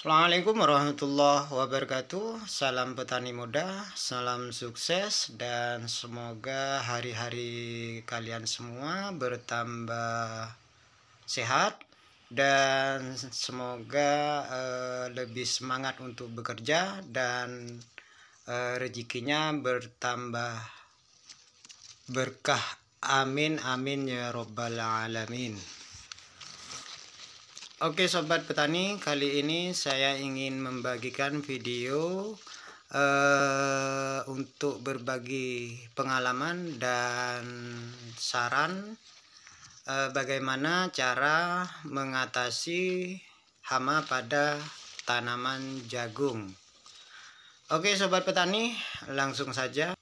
Assalamualaikum warahmatullahi wabarakatuh Salam petani muda, salam sukses Dan semoga hari-hari kalian semua bertambah sehat Dan semoga uh, lebih semangat untuk bekerja Dan uh, rezekinya bertambah berkah Amin amin ya robbal alamin Oke sobat petani, kali ini saya ingin membagikan video uh, untuk berbagi pengalaman dan saran uh, bagaimana cara mengatasi hama pada tanaman jagung. Oke sobat petani, langsung saja.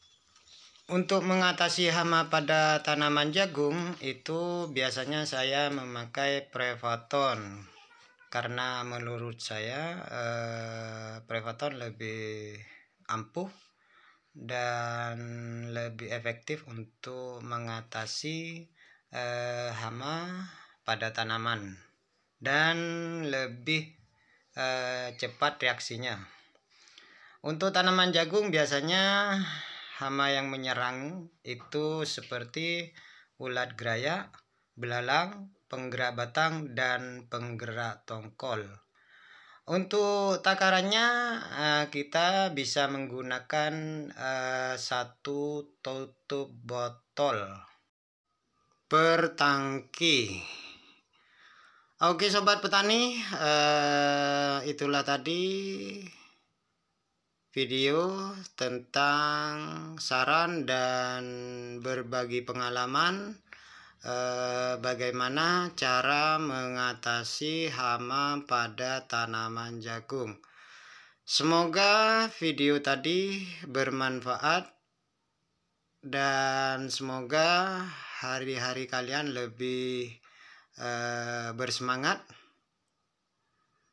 Untuk mengatasi hama pada tanaman jagung itu biasanya saya memakai prevaton karena menurut saya eh, prevaton lebih ampuh dan lebih efektif untuk mengatasi eh, hama pada tanaman dan lebih eh, cepat reaksinya. Untuk tanaman jagung biasanya hama yang menyerang itu seperti ulat geraya, belalang, penggerak batang, dan penggerak tongkol. Untuk takarannya eh, kita bisa menggunakan eh, satu tutup botol per tangki. Oke sobat petani, eh, itulah tadi video tentang saran dan berbagi pengalaman eh, bagaimana cara mengatasi hama pada tanaman jagung. Semoga video tadi bermanfaat dan semoga hari-hari kalian lebih eh, bersemangat.